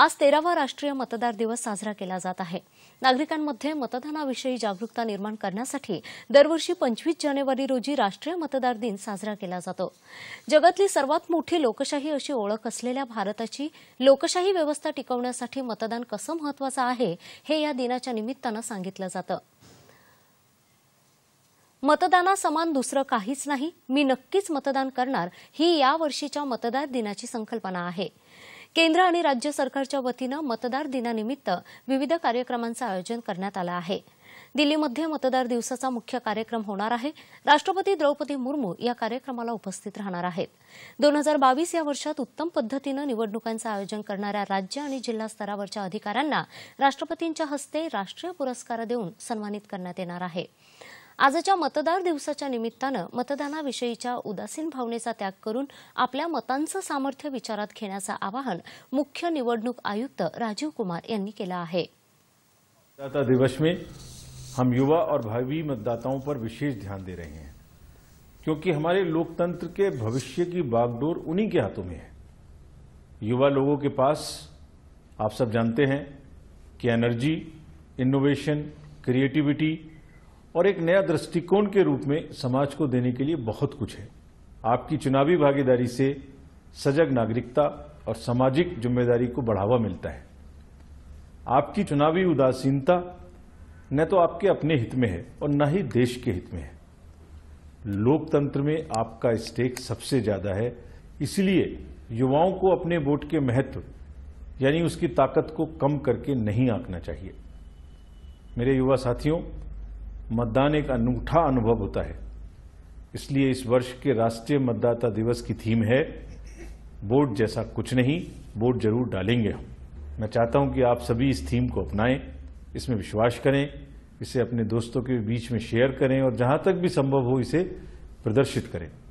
आज तेरावा राष्ट्रीय मतदार दिवस साजरा केला जात आहे नागरिकांमध्ये मतदानाविषयी जागरूकता निर्माण करण्यासाठी दरवर्षी पंचवीस जानेवारी रोजी राष्ट्रीय मतदार दिन साजरा केला जातो जगातली सर्वात मोठी लोकशाही अशी ओळख असलेल्या भारताची लोकशाही व्यवस्था टिकवण्यासाठी मतदान कसं महत्वाचं आहे हे या दिनाच्या निमित्तानं सांगितलं जातं मतदानासमान दुसरं काहीच नाही मी नक्कीच मतदान करणार ही यावर्षीच्या मतदार दिनाची संकल्पना आहे केंद्र आणि राज्य सरकारच्या वतीनं मतदार दिनानिमित्त विविध कार्यक्रमांचं आयोजन करण्यात आलं आहे दिल्लीमध्ये मतदार दिवसाचा मुख्य कार्यक्रम होणार आहे राष्ट्रपती द्रौपदी मुर्मू या कार्यक्रमाला उपस्थित राहणार आहेत दोन हजार बावीस या वर्षात उत्तम पद्धतीनं निवडणुकांचं आयोजन करणाऱ्या राज्य आणि जिल्हा स्तरावरच्या अधिकाऱ्यांना राष्ट्रपतींच्या हस्ते राष्ट्रीय पुरस्कार देऊन सन्मानित करण्यात येणार आहे आजच्या मतदार दिवसाच्या निमित्तानं मतदानाविषयीच्या उदासीन भावनेचा त्याग करून आपल्या मतांचं सामर्थ्य विचारात घेण्याचं आवाहन मुख्य निवडणूक आयुक्त राजीव कुमार यांनी केलं आहे मतदाता दिवस में हम युवा और भावी मतदाताओं पर विशेष ध्यान दे रहे हैं क्योंकि हमारे लोकतंत्र के भविष्य की बागडोर उन्हीं के हाथों में है युवा लोगों के पास आप सब जानते हैं कि एनर्जी इनोवेशन क्रिएटिविटी और एक नया दृष्टिकोण के रूप में समाज को देने के लिए बहुत कुछ है आपकी चुनावी भागीदारी से सजग नागरिकता और सामाजिक जिम्मेदारी को बढ़ावा मिलता है आपकी चुनावी उदासीनता न तो आपके अपने हित में है और न ही देश के हित में है लोकतंत्र में आपका स्टेक सबसे ज्यादा है इसलिए युवाओं को अपने वोट के महत्व यानी उसकी ताकत को कम करके नहीं आंकना चाहिए मेरे युवा साथियों मतदान एक अनूठा अनुभव होता है इसलिए इस वर्ष के राष्ट्रीय मतदाता दिवस की थीम है वोट जैसा कुछ नहीं वोट जरूर डालेंगे हम मैं चाहता हूं कि आप सभी इस थीम को अपनाएं इसमें विश्वास करें इसे अपने दोस्तों के बीच में शेयर करें और जहां तक भी संभव हो इसे प्रदर्शित करें